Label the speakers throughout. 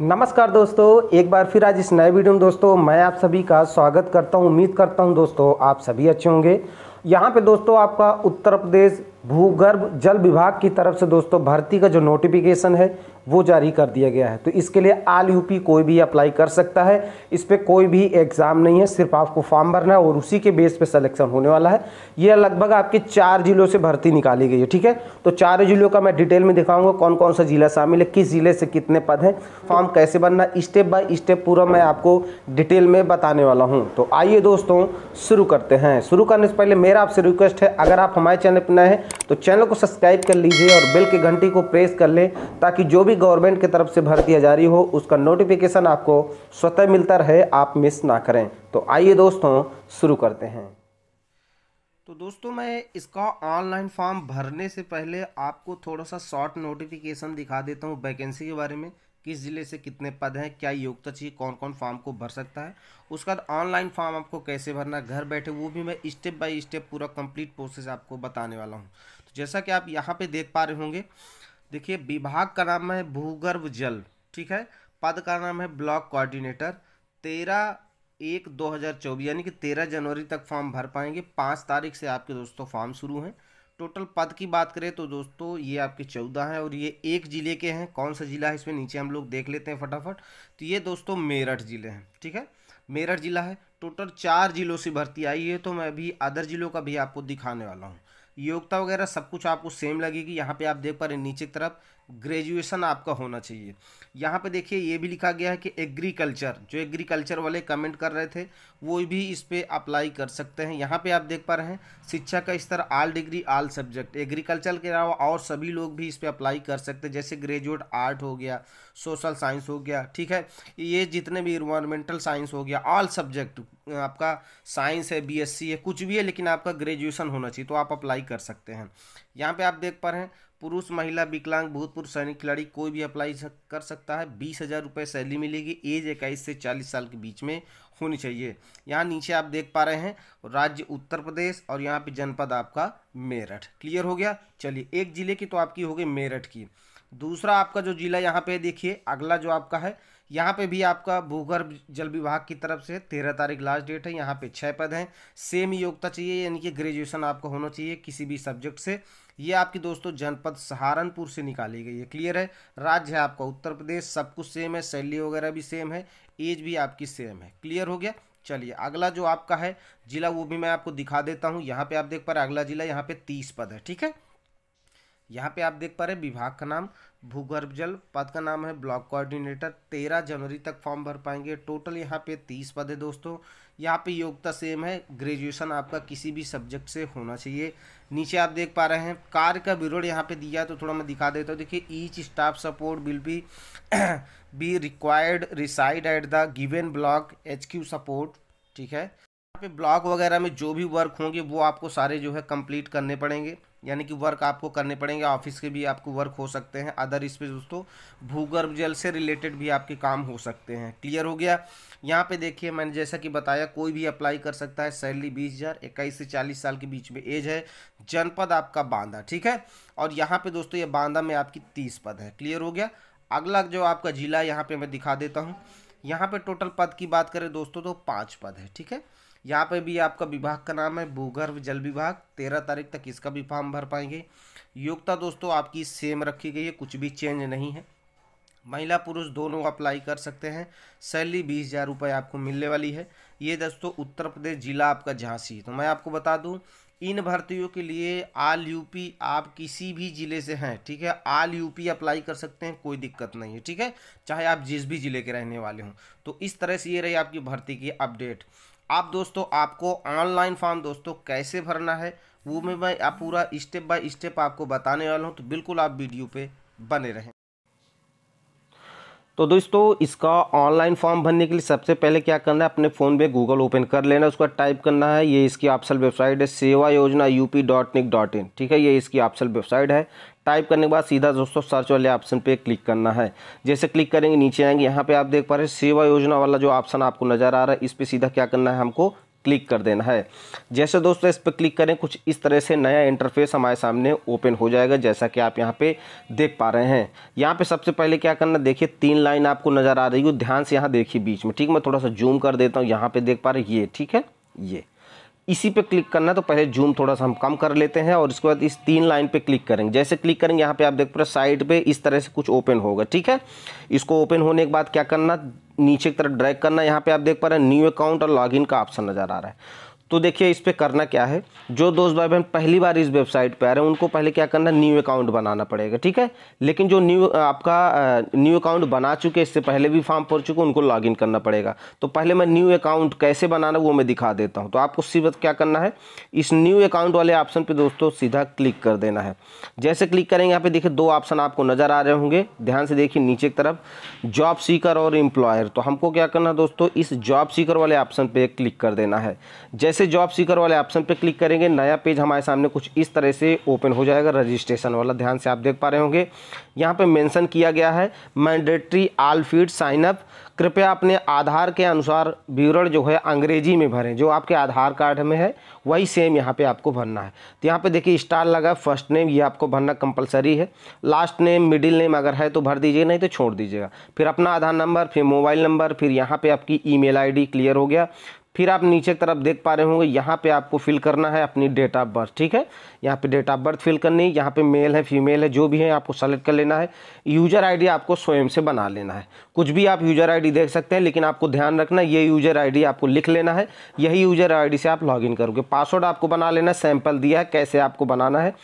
Speaker 1: नमस्कार दोस्तों एक बार फिर आज इस नए वीडियो में दोस्तों मैं आप सभी का स्वागत करता हूं उम्मीद करता हूं दोस्तों आप सभी अच्छे होंगे यहां पे दोस्तों आपका उत्तर प्रदेश भूगर्भ जल विभाग की तरफ से दोस्तों भर्ती का जो नोटिफिकेशन है वो जारी कर दिया गया है तो इसके लिए आल यूपी कोई भी अप्लाई कर सकता है इस पर कोई भी एग्ज़ाम नहीं है सिर्फ आपको फॉर्म भरना है और उसी के बेस पे सिलेक्शन होने वाला है ये लगभग आपके चार जिलों से भर्ती निकाली गई है ठीक है तो चार जिलों का मैं डिटेल में दिखाऊंगा कौन कौन सा जिला शामिल है किस जिले से कितने पद हैं फॉर्म कैसे बनना स्टेप बाय स्टेप पूरा मैं आपको डिटेल में बताने वाला हूँ तो आइए दोस्तों शुरू करते हैं शुरू करने से पहले मेरा आपसे रिक्वेस्ट है अगर आप हमारे चैनल पर नए हैं तो चैनल को सब्सक्राइब कर लीजिए और बेल के घंटी को प्रेस कर लें ताकि जो भी गवर्नमेंट की तरफ से भर्तियाँ जारी हो उसका नोटिफिकेशन आपको स्वतः मिलता रहे आप मिस ना करें तो आइए दोस्तों शुरू करते हैं तो दोस्तों मैं इसका ऑनलाइन फॉर्म भरने से पहले आपको थोड़ा सा शॉर्ट नोटिफिकेशन दिखा देता हूँ वैकेंसी के बारे में किस ज़िले से कितने पद हैं क्या योग्यता चाहिए कौन कौन फॉर्म को भर सकता है उसके बाद ऑनलाइन फॉर्म आपको कैसे भरना घर बैठे वो भी मैं स्टेप बाय स्टेप पूरा कंप्लीट प्रोसेस आपको बताने वाला हूँ तो जैसा कि आप यहाँ पे देख पा रहे होंगे देखिए विभाग का नाम है भूगर्भ जल ठीक है पद का नाम है ब्लॉक कोऑर्डिनेटर तेरह एक दो हज़ार चौबीस यानी कि तेरह जनवरी तक फॉर्म भर पाएंगे पाँच तारीख से आपके दोस्तों फॉर्म शुरू हैं टोटल पद की बात करें तो दोस्तों ये आपके चौदह हैं और ये एक ज़िले के हैं कौन सा ज़िला है इसमें नीचे हम लोग देख लेते हैं फटाफट तो ये दोस्तों मेरठ ज़िले हैं ठीक है मेरठ ज़िला है टोटल चार ज़िलों से भर्ती आई है तो मैं अभी अदर ज़िलों का भी आपको दिखाने वाला हूँ योग्यता वगैरह सब कुछ आपको सेम लगेगी यहाँ पे आप देख पा रहे हैं नीचे की तरफ ग्रेजुएशन आपका होना चाहिए यहाँ पे देखिए ये भी लिखा गया है कि एग्रीकल्चर जो एग्रीकल्चर वाले कमेंट कर रहे थे वो भी इस पर अप्लाई कर सकते हैं यहाँ पे आप देख पा रहे हैं शिक्षा का स्तर all degree all subject agriculture के अलावा और सभी लोग भी इस पर अप्लाई कर सकते हैं जैसे ग्रेजुएट आर्ट हो गया सोशल साइंस हो गया ठीक है ये जितने भी इन्वायरमेंटल साइंस हो गया ऑल सब्जेक्ट आपका साइंस है बी है कुछ भी है लेकिन आपका ग्रेजुएसन होना चाहिए तो आप अप्लाई कर सकते हैं यहाँ पर आप देख पा रहे हैं पुरुष महिला विकलांग भूतपूर्व सैनिक खिलाड़ी कोई भी अप्लाई कर सकता है बीस हज़ार रुपये सैलरी मिलेगी एज इक्कीस से चालीस साल के बीच में होनी चाहिए यहाँ नीचे आप देख पा रहे हैं राज्य उत्तर प्रदेश और यहाँ पे जनपद आपका मेरठ क्लियर हो गया चलिए एक ज़िले की तो आपकी हो गई मेरठ की दूसरा आपका जो ज़िला यहाँ पे देखिए अगला जो आपका है यहाँ पे भी आपका भूगर्भ जल विभाग की तरफ से तेरह तारीख लास्ट डेट है यहाँ पे छः पद हैं सेम योग्यता चाहिए यानी कि ग्रेजुएशन आपको होना चाहिए किसी भी सब्जेक्ट से ये आपकी दोस्तों जनपद सहारनपुर से निकाली गई है क्लियर है राज्य है आपका उत्तर प्रदेश सब कुछ सेम है शैली वगैरह भी सेम है एज भी आपकी सेम है क्लियर हो गया चलिए अगला जो आपका है जिला वो भी मैं आपको दिखा देता हूँ यहाँ पे आप देख पा रहे अगला जिला यहाँ पे तीस पद है ठीक है यहाँ पे आप देख पा रहे हैं विभाग का नाम भूगर्भ जल पद का नाम है ब्लॉक कोऑर्डिनेटर तेरह जनवरी तक फॉर्म भर पाएंगे टोटल यहाँ पे तीस पद है दोस्तों यहाँ पे योग्यता सेम है ग्रेजुएशन आपका किसी भी सब्जेक्ट से होना चाहिए नीचे आप देख पा रहे हैं कार्य का विवरण यहाँ पे दिया तो थोड़ा मैं दिखा देता हूँ देखिए each staff support will be be required reside at the given block HQ क्यू सपोर्ट ठीक है यहाँ पे ब्लॉक वगैरह में जो भी वर्क होंगे वो आपको सारे जो है कंप्लीट करने पड़ेंगे यानी कि वर्क आपको करने पड़ेंगे ऑफिस के भी आपको वर्क हो सकते हैं अदर इस पर दोस्तों भूगर्भ जल से रिलेटेड भी आपके काम हो सकते हैं क्लियर हो गया यहाँ पे देखिए मैंने जैसा कि बताया कोई भी अप्लाई कर सकता है सैलरी बीस हज़ार इक्कीस से चालीस साल के बीच में एज है जनपद आपका बांदा ठीक है और यहाँ पे दोस्तों ये बांदा में आपकी तीस पद है क्लियर हो गया अगला जो आपका जिला है यहाँ पर मैं दिखा देता हूँ यहाँ पर टोटल पद की बात करें दोस्तों तो पाँच पद है ठीक है यहाँ पे भी आपका विभाग का नाम है भूगर्भ जल विभाग तेरह तारीख तक इसका भी फॉर्म भर पाएंगे योग्यता दोस्तों आपकी सेम रखी गई है कुछ भी चेंज नहीं है महिला पुरुष दोनों अप्लाई कर सकते हैं सैलरी बीस हज़ार रुपये आपको मिलने वाली है ये दोस्तों उत्तर प्रदेश जिला आपका झांसी तो मैं आपको बता दूँ इन भर्तियों के लिए आल यूपी आप किसी भी ज़िले से हैं ठीक है आल यूपी अप्लाई कर सकते हैं कोई दिक्कत नहीं है ठीक है चाहे आप जिस भी ज़िले के रहने वाले हों तो इस तरह से ये रही आपकी भर्ती की अपडेट आप दोस्तों आपको ऑनलाइन फॉर्म दोस्तों कैसे भरना है वो मैं मैं आप पूरा स्टेप बाय स्टेप आपको बताने वाला हूँ तो बिल्कुल आप वीडियो पे बने रहें तो दोस्तों इसका ऑनलाइन फॉर्म भरने के लिए सबसे पहले क्या करना है अपने फ़ोन पे गूगल ओपन कर लेना उसका टाइप करना है ये इसकी ऑप्शन वेबसाइट है Sewa Yojana UP dot nic dot in ठीक है ये इसकी ऑप्शन वेबसाइट है टाइप करने के बाद सीधा दोस्तों सर्च वाले ऑप्शन पे क्लिक करना है जैसे क्लिक करेंगे नीचे आएंगे यहाँ पे आप देख पा रहे हैं सेवा योजना वाला जो ऑप्शन आपको नज़र आ रहा है इस पर सीधा क्या करना है हमको क्लिक कर देना है जैसे दोस्तों इस पर क्लिक करें कुछ इस तरह से नया इंटरफेस हमारे सामने ओपन हो जाएगा जैसा कि आप यहाँ पे देख पा रहे हैं यहाँ पे सबसे पहले क्या करना देखिए तीन लाइन आपको नज़र आ रही हो ध्यान से यहाँ देखिए बीच में ठीक मैं थोड़ा सा जूम कर देता हूँ यहाँ पे देख पा रहे ये ठीक है ये इसी पे क्लिक करना तो पहले जूम थोड़ा सा हम कम कर लेते हैं और इसके बाद इस तीन लाइन पे क्लिक करेंगे जैसे क्लिक करेंगे यहाँ पे आप देख पा साइड पे इस तरह से कुछ ओपन होगा ठीक है इसको ओपन होने के बाद क्या करना नीचे की तरफ ड्रैग करना यहाँ पे आप देख पा रहे हैं न्यू अकाउंट और लॉगिन का ऑप्शन नज़र आ रहा है तो देखिए इस पर करना क्या है जो दोस्त भाई बहन पहली बार इस वेबसाइट पर आ रहे हैं उनको पहले क्या करना न्यू अकाउंट बनाना पड़ेगा ठीक है लेकिन जो न्यू आपका न्यू अकाउंट बना चुके इससे पहले भी फॉर्म पर चुके उनको लॉगिन करना पड़ेगा तो पहले मैं न्यू अकाउंट कैसे बनाना वो मैं दिखा देता हूँ तो आपको सिर्फ क्या करना है इस न्यू अकाउंट वाले ऑप्शन पर दोस्तों सीधा क्लिक कर देना है जैसे क्लिक करेंगे यहाँ पर देखिए दो ऑप्शन आपको नज़र आ रहे होंगे ध्यान से देखिए नीचे की तरफ जॉब सीकर और एम्प्लॉयर तो हमको क्या करना दोस्तों इस जॉब सीकर वाले ऑप्शन पर क्लिक कर देना है जैसे से जॉब सीकर वाले ऑप्शन पर क्लिक करेंगे नया पेज हमारे सामने कुछ इस तरह से ओपन हो जाएगा रजिस्ट्रेशन वाला ध्यान से आप देख पा रहे होंगे यहाँ पे मेंशन किया गया है मैंडेटरी आल फीड साइनअप कृपया अपने आधार के अनुसार विवरण जो है अंग्रेजी में भरें जो आपके आधार कार्ड में है वही सेम यहाँ पे आपको भरना है तो यहाँ पे देखिए स्टार लगा फर्स्ट नेम ये आपको भरना कंपलसरी है लास्ट नेम मिडिल नेम अगर है तो भर दीजिए नहीं तो छोड़ दीजिएगा फिर अपना आधार नंबर फिर मोबाइल नंबर फिर यहाँ पर आपकी ई मेल क्लियर हो गया फिर आप नीचे की तरफ देख पा रहे होंगे यहाँ पे आपको फिल करना है अपनी डेट ऑफ बर्थ ठीक है यहाँ पे डेट ऑफ बर्थ फिल करनी है यहाँ पे मेल है फीमेल है जो भी है आपको सेलेक्ट कर लेना है यूज़र आईडी आपको स्वयं से बना लेना है कुछ भी आप यूज़र आईडी देख सकते हैं लेकिन आपको ध्यान रखना ये यूज़र आईडी आपको लिख लेना है यही यूज़र आईडी से आप इन करोगे पासवर्ड आपको बना लेना है सैंपल दिया है कैसे आपको बनाना है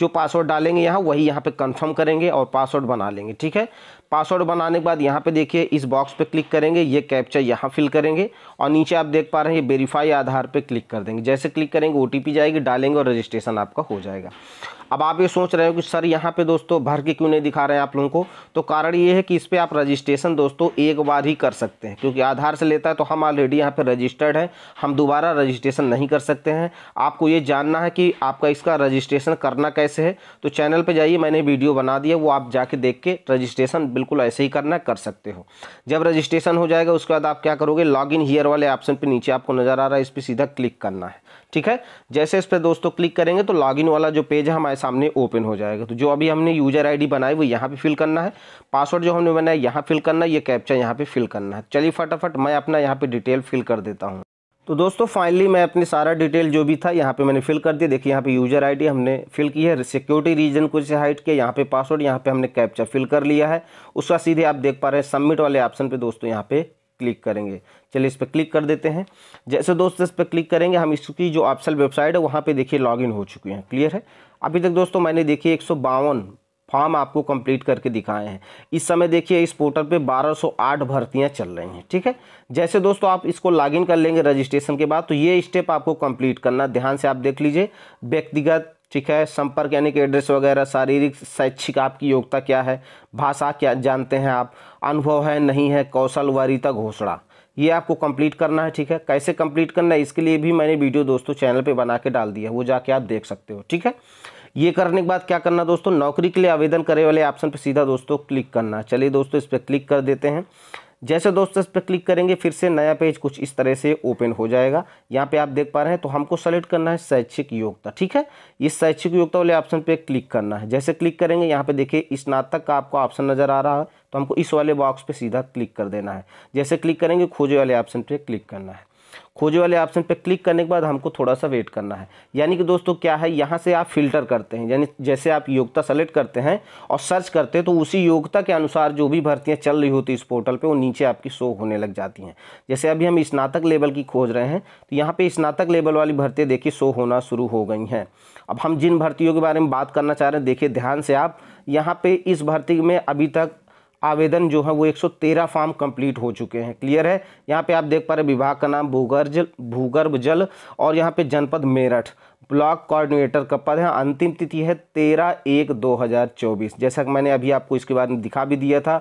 Speaker 1: जो पासवर्ड डालेंगे यहाँ वही यहाँ पे कंफर्म करेंगे और पासवर्ड बना लेंगे ठीक है पासवर्ड बनाने के बाद यहाँ पे देखिए इस बॉक्स पे क्लिक करेंगे ये कैप्चा यहाँ फिल करेंगे और नीचे आप देख पा रहे हैं वेरीफाई आधार पे क्लिक कर देंगे जैसे क्लिक करेंगे ओ जाएगी डालेंगे और रजिस्ट्रेशन आपका हो जाएगा अब आप ये सोच रहे हो कि सर यहाँ पे दोस्तों भर के क्यों नहीं दिखा रहे हैं आप लोगों को तो कारण ये है कि इस पर आप रजिस्ट्रेशन दोस्तों एक बार ही कर सकते हैं क्योंकि आधार से लेता है तो हम ऑलरेडी यहाँ पर रजिस्टर्ड हैं हम दोबारा रजिस्ट्रेशन नहीं कर सकते हैं आपको ये जानना है कि आपका इसका रजिस्ट्रेशन करना कैसे है तो चैनल पर जाइए मैंने वीडियो बना दिया वो आप जाके देख के रजिस्ट्रेशन बिल्कुल ऐसे ही करना कर सकते हो जब रजिस्ट्रेशन हो जाएगा उसके बाद आप क्या करोगे लॉग इन हीयर वाले ऑप्शन पर नीचे आपको नज़र आ रहा है इस पर सीधा क्लिक करना है ठीक है जैसे इस पर दोस्तों क्लिक करेंगे तो लॉग वाला जो पेज है हम ऐसे सामने ओपन हो जाएगा तो जो अभी हमने यूजर आईडी बनाई वो यहाँ पे फिल करना है पासवर्ड जो हमने बनाया यहाँ फिल करना है ये कैप्चा यहाँ पे फिल करना है चलिए फटाफट मैं अपना यहाँ पे डिटेल फिल कर देता हूँ तो दोस्तों फाइनली मैं अपने सारा डिटेल जो भी था यहाँ पे मैंने फिल कर दिया देखिए यहाँ पे यूजर आईडी हमने फिल की है सिक्योरिटी रीजन को जैसे हाइट किया यहाँ पे पासवर्ड यहाँ पे हमने कैप्चा फिल कर लिया है उसका सीधे आप देख पा रहे हैं सबमिट वाले ऑप्शन पे दोस्तों यहाँ पे क्लिक करेंगे चलिए इस पर क्लिक कर देते हैं जैसे दोस्तों इस पर क्लिक करेंगे हम इसकी जो ऑप्शन वेबसाइट है वहाँ पर देखिए लॉग हो चुकी हैं क्लियर है अभी तक दोस्तों मैंने देखिए एक फॉर्म आपको कंप्लीट करके दिखाए हैं इस समय देखिए इस पोर्टल पे 1208 भर्तियां चल रही हैं ठीक है जैसे दोस्तों आप इसको लॉगिन कर लेंगे रजिस्ट्रेशन के बाद तो ये स्टेप आपको कंप्लीट करना ध्यान से आप देख लीजिए व्यक्तिगत ठीक है संपर्क यानी कि एड्रेस वगैरह शारीरिक शैक्षिक आपकी योग्यता क्या है भाषा क्या जानते हैं आप अनुभव है नहीं है कौशल वरिता घोषणा ये आपको कंप्लीट करना है ठीक है कैसे कंप्लीट करना है इसके लिए भी मैंने वीडियो दोस्तों चैनल पे बना के डाल दिया है वो जाके आप देख सकते हो ठीक है ये करने के बाद क्या करना दोस्तों नौकरी के लिए आवेदन करे वाले ऑप्शन पर सीधा दोस्तों क्लिक करना चलिए दोस्तों इस पर क्लिक कर देते हैं जैसे दोस्तों इस पर क्लिक करेंगे फिर से नया पेज कुछ इस तरह से ओपन हो जाएगा यहाँ पे आप देख पा रहे हैं तो हमको सेलेक्ट करना है शैक्षिक योग्यता ठीक है इस शैक्षिक योग्यता वाले ऑप्शन पे क्लिक करना है जैसे क्लिक करेंगे यहाँ पे देखिए स्नातक का आपको ऑप्शन नज़र आ रहा है तो हमको इस वाले बॉक्स पर सीधा क्लिक कर देना है जैसे क्लिक करेंगे खोजे वाले ऑप्शन पर क्लिक करना है खोजे वाले ऑप्शन पर क्लिक करने के बाद हमको थोड़ा सा वेट करना है यानी कि दोस्तों क्या है यहाँ से आप फिल्टर करते हैं यानी जैसे आप योग्यता सेलेक्ट करते हैं और सर्च करते हैं तो उसी योग्यता के अनुसार जो भी भर्तियाँ चल रही होती इस पोर्टल पर वो नीचे आपकी शो होने लग जाती हैं जैसे अभी हम स्नातक लेवल की खोज रहे हैं तो यहाँ पर स्नातक लेवल वाली भर्तियाँ देखिए शो होना शुरू हो गई हैं अब हम जिन भर्तियों के बारे में बात करना चाह रहे हैं देखिए ध्यान से आप यहाँ पे इस भर्ती में अभी तक आवेदन जो है वो 113 फॉर्म कंप्लीट हो चुके हैं क्लियर है यहाँ पे आप देख पा रहे विभाग का नाम भूगर्भ भूगर्भ जल और यहाँ पे जनपद मेरठ ब्लॉक कोऑर्डिनेटर का पद है अंतिम तिथि है तेरह एक दो हज़ार चौबीस जैसा कि मैंने अभी आपको इसके बारे में दिखा भी दिया था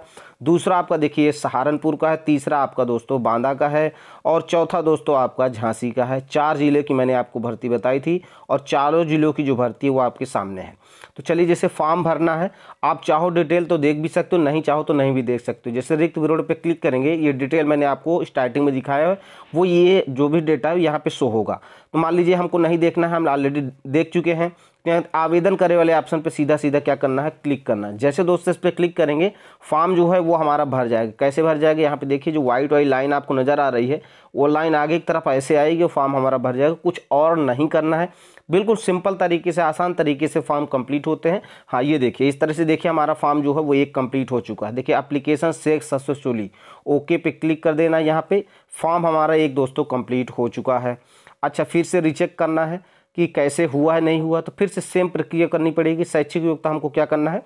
Speaker 1: दूसरा आपका देखिए सहारनपुर का है तीसरा आपका दोस्तों बांदा का है और चौथा दोस्तों आपका झांसी का है चार ज़िले की मैंने आपको भर्ती बताई थी और चारों ज़िलों की जो भर्ती है वो आपके सामने है तो चलिए जैसे फॉर्म भरना है आप चाहो डिटेल तो देख भी सकते हो नहीं चाहो तो नहीं भी देख सकते हो जैसे रिक्त विरोध पे क्लिक करेंगे ये डिटेल मैंने आपको स्टार्टिंग में दिखाया है वो ये जो भी डेटा है यहाँ पे शो होगा तो मान लीजिए हमको नहीं देखना है हम ऑलरेडी देख चुके हैं तो आवेदन करे वाले ऑप्शन पे सीधा सीधा क्या करना है क्लिक करना है जैसे दोस्तों इस पर क्लिक करेंगे फॉर्म जो है वो हमारा भर जाएगा कैसे भर जाएगा यहाँ पे देखिए जो वाइट वाली लाइन आपको नज़र आ रही है वो लाइन आगे की तरफ ऐसे आएगी फॉर्म हमारा भर जाएगा कुछ और नहीं करना है बिल्कुल सिंपल तरीके से आसान तरीके से फॉर्म कंप्लीट होते हैं हाँ ये देखिए इस तरह से देखिए हमारा फॉर्म जो है वो एक कंप्लीट हो चुका है देखिए अप्लीकेशन सेक्स सक्सेसफुली ओके पे क्लिक कर देना यहाँ पे फॉर्म हमारा एक दोस्तों कंप्लीट हो चुका है अच्छा फिर से रिचेक करना है कि कैसे हुआ है नहीं हुआ तो फिर से सेम प्रक्रिया करनी पड़ेगी शैक्षिक योग्यता हमको क्या करना है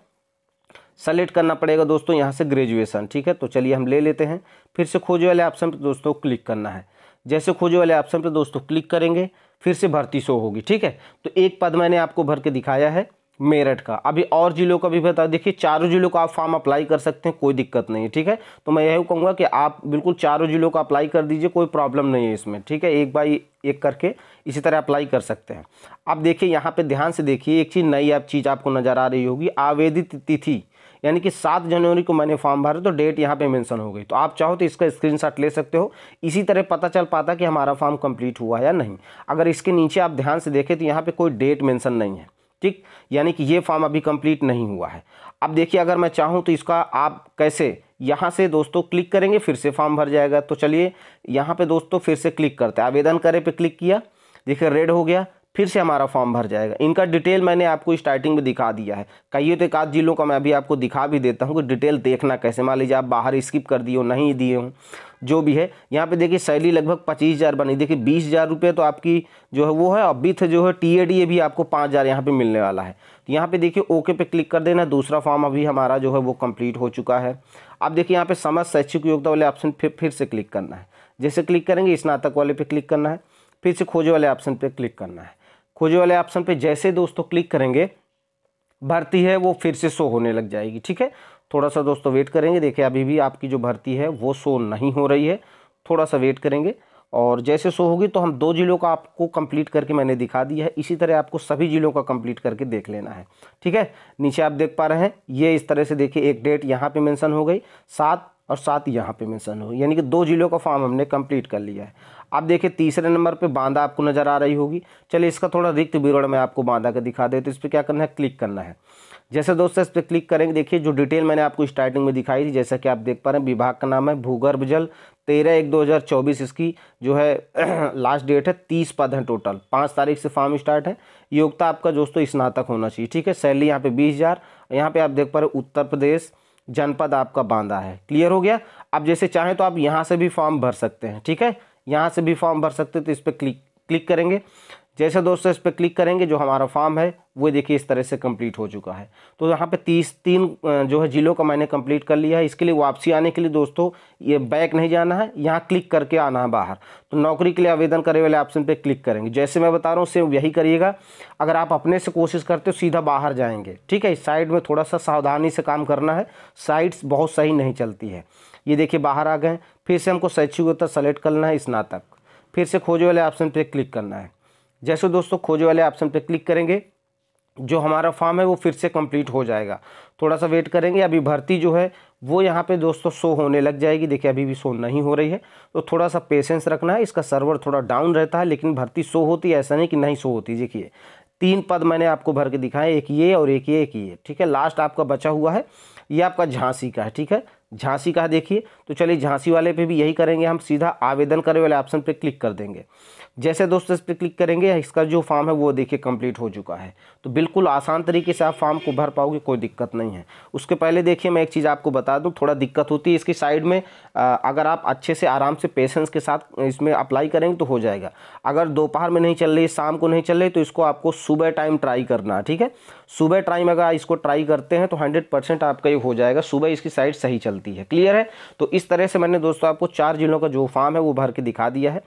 Speaker 1: सेलेक्ट करना पड़ेगा दोस्तों यहाँ से ग्रेजुएसन ठीक है तो चलिए हम ले लेते हैं फिर से खोजे वाले ऑप्शन पर दोस्तों क्लिक करना है जैसे खोजे वाले ऑप्शन पर दोस्तों क्लिक करेंगे फिर से भर्ती शो होगी ठीक है तो एक पद मैंने आपको भर के दिखाया है मेरठ का अभी और जिलों का भी बता देखिए चारों जिलों का आप फॉर्म अप्लाई कर सकते हैं कोई दिक्कत नहीं है ठीक है तो मैं यही कहूँगा कि आप बिल्कुल चारों जिलों का अप्लाई कर दीजिए कोई प्रॉब्लम नहीं है इसमें ठीक है एक बाई एक करके इसी तरह अप्लाई कर सकते हैं आप देखिए यहाँ पे ध्यान से देखिए एक चीज़ नई आप चीज़ आपको नज़र आ रही होगी आवेदित तिथि यानी कि सात जनवरी को मैंने फॉर्म भरा तो डेट यहाँ पे मेंशन हो गई तो आप चाहो तो इसका स्क्रीनशॉट ले सकते हो इसी तरह पता चल पाता कि हमारा फॉर्म कंप्लीट हुआ या नहीं अगर इसके नीचे आप ध्यान से देखें तो यहाँ पर कोई डेट मैंसन नहीं है ठीक यानी कि ये फॉर्म अभी कंप्लीट नहीं हुआ है अब देखिए अगर मैं चाहूँ तो इसका आप कैसे यहाँ से दोस्तों क्लिक करेंगे फिर से फॉर्म भर जाएगा तो चलिए यहाँ पे दोस्तों फिर से क्लिक करते हैं आवेदन करें पे क्लिक किया देखिए रेड हो गया फिर से हमारा फॉर्म भर जाएगा इनका डिटेल मैंने आपको स्टार्टिंग में दिखा दिया है कई तो एक आध जिलों का मैं अभी आपको दिखा भी देता हूँ कि डिटेल देखना कैसे मान लीजिए आप बाहर स्किप कर दिए हो नहीं दिए हो जो भी है यहाँ पे देखिए सैली लगभग पच्चीस हज़ार बनी देखिए बीस हज़ार रुपये तो आपकी जो है वो है और विथ जो है टी ए डी ए भी आपको पाँच हज़ार यहाँ पर मिलने वाला है तो यहाँ पे देखिए ओके पे क्लिक कर देना दूसरा फॉर्म अभी हमारा जो है वो कंप्लीट हो चुका है अब देखिए यहाँ पे समझ शैक्षिक योग्यता वाले ऑप्शन फिर फिर से क्लिक करना है जैसे क्लिक करेंगे स्नातक वाले पे क्लिक करना है फिर से खोजे वाले ऑप्शन पर क्लिक करना है खोजे वाले ऑप्शन पे जैसे दोस्तों क्लिक करेंगे भर्ती है वो फिर से शो होने लग जाएगी ठीक है थोड़ा सा दोस्तों वेट करेंगे देखिए अभी भी आपकी जो भर्ती है वो शो नहीं हो रही है थोड़ा सा वेट करेंगे और जैसे शो होगी तो हम दो जिलों का आपको कंप्लीट करके मैंने दिखा दिया है इसी तरह आपको सभी जिलों का कंप्लीट करके देख लेना है ठीक है नीचे आप देख पा रहे हैं ये इस तरह से देखिए एक डेट यहाँ पे मेंशन हो गई सात और सात यहाँ पे मेंशन हो यानी कि दो जिलों का फॉर्म हमने कंप्लीट कर लिया है आप देखिए तीसरे नंबर पे बांदा आपको नज़र आ रही होगी चलिए इसका थोड़ा रिक्त विवरण मैं आपको बांधा का दिखा दे तो इस पर क्या करना है क्लिक करना है जैसे दोस्तों इस पर क्लिक करेंगे देखिए जो डिटेल मैंने आपको स्टार्टिंग में दिखाई थी जैसा कि आप देख पा रहे हैं विभाग का नाम है भूगर्भ जल तेरह एक दो हज़ार चौबीस इसकी जो है लास्ट डेट है तीस पद हैं टोटल पाँच तारीख से फॉर्म स्टार्ट है योग्यता आपका दोस्तों स्नातक होना चाहिए ठीक है सैलरी यहाँ पे बीस हज़ार यहाँ पे आप देख पा रहे उत्तर प्रदेश जनपद आपका बांदा है क्लियर हो गया अब जैसे चाहें तो आप यहाँ से भी फॉर्म भर सकते हैं ठीक है यहाँ से भी फॉर्म भर सकते हैं तो इस पर क्लिक क्लिक करेंगे जैसे दोस्तों इस पर क्लिक करेंगे जो हमारा फॉर्म है वो देखिए इस तरह से कंप्लीट हो चुका है तो यहाँ पे तीस तीन जो है ज़िलों का मैंने कंप्लीट कर लिया है इसके लिए वापसी आने के लिए दोस्तों ये बैक नहीं जाना है यहाँ क्लिक करके आना है बाहर तो नौकरी के लिए आवेदन करे वाले ऑप्शन पे क्लिक करेंगे जैसे मैं बता रहा हूँ सेम यही करिएगा अगर आप अपने से कोशिश करते हो सीधा बाहर जाएंगे ठीक है इस साइड में थोड़ा सा सावधानी से काम करना है साइड्स बहुत सही नहीं चलती है ये देखिए बाहर आ गए फिर से हमको शैक्षिकता सेलेक्ट करना है स्नातक फिर से खोजे वाले ऑप्शन पर क्लिक करना है जैसे दोस्तों खोज वाले ऑप्शन पर क्लिक करेंगे जो हमारा फॉर्म है वो फिर से कंप्लीट हो जाएगा थोड़ा सा वेट करेंगे अभी भर्ती जो है वो यहाँ पे दोस्तों शो होने लग जाएगी देखिए अभी भी शो नहीं हो रही है तो थोड़ा सा पेशेंस रखना है इसका सर्वर थोड़ा डाउन रहता है लेकिन भर्ती शो होती है ऐसा नहीं कि नहीं शो होती देखिए तीन पद मैंने आपको भर के दिखाए एक ये और एक ये एक ये ठीक है लास्ट आपका बचा हुआ है ये आपका झांसी का है ठीक है झांसी का देखिए तो चलिए झांसी वाले पे भी यही करेंगे हम सीधा आवेदन करने वाले ऑप्शन पे क्लिक कर देंगे जैसे दोस्तों इस पर क्लिक करेंगे इसका जो फॉर्म है वो देखिए कंप्लीट हो चुका है तो बिल्कुल आसान तरीके से आप फॉर्म को भर पाओगे कोई दिक्कत नहीं है उसके पहले देखिए मैं एक चीज़ आपको बता दूँ थोड़ा दिक्कत होती है इसकी साइड में अगर आप अच्छे से आराम से पेशेंस के साथ इसमें अप्लाई करेंगे तो हो जाएगा अगर दोपहर में नहीं चल रही शाम को नहीं चल रही तो इसको आपको सुबह टाइम ट्राई करना ठीक है सुबह टाइम अगर इसको ट्राई करते हैं तो हंड्रेड आपका ये हो जाएगा सुबह इसकी साइड सही चलती सकती है क्लियर है तो इस तरह से मैंने दोस्तों आपको चार जिलों का जो फॉर्म है वो भर के दिखा दिया है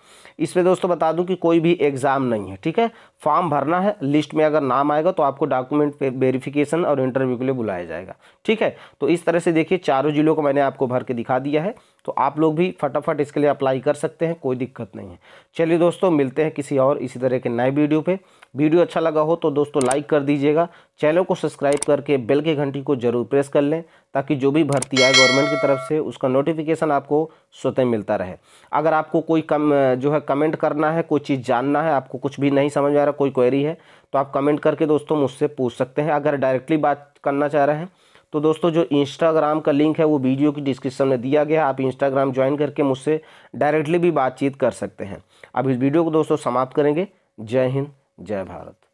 Speaker 1: इसमें दोस्तों बता दूं कि कोई भी एग्ज़ाम नहीं है ठीक है फॉर्म भरना है लिस्ट में अगर नाम आएगा तो आपको डॉक्यूमेंट वेरिफिकेशन और इंटरव्यू के लिए बुलाया जाएगा ठीक है तो इस तरह से देखिए चारों जिलों को मैंने आपको भर के दिखा दिया है तो आप लोग भी फटाफट इसके लिए अप्लाई कर सकते हैं कोई दिक्कत नहीं है चलिए दोस्तों मिलते हैं किसी और इसी तरह के नए वीडियो पे वीडियो अच्छा लगा हो तो दोस्तों लाइक कर दीजिएगा चैनल को सब्सक्राइब करके बेल की घंटी को जरूर प्रेस कर लें ताकि जो भी भर्ती आए गवर्नमेंट की तरफ से उसका नोटिफिकेशन आपको स्वतः मिलता रहे अगर आपको कोई कम जो है कमेंट करना है कोई चीज़ जानना है आपको कुछ भी नहीं समझ आ रहा कोई क्वेरी है तो आप कमेंट करके दोस्तों मुझसे पूछ सकते हैं अगर डायरेक्टली बात करना चाह रहे हैं तो दोस्तों जो इंस्टाग्राम का लिंक है वो वीडियो की डिस्क्रिप्शन में दिया गया है आप इंस्टाग्राम ज्वाइन करके मुझसे डायरेक्टली भी बातचीत कर सकते हैं अब इस वीडियो को दोस्तों समाप्त करेंगे जय हिंद जय भारत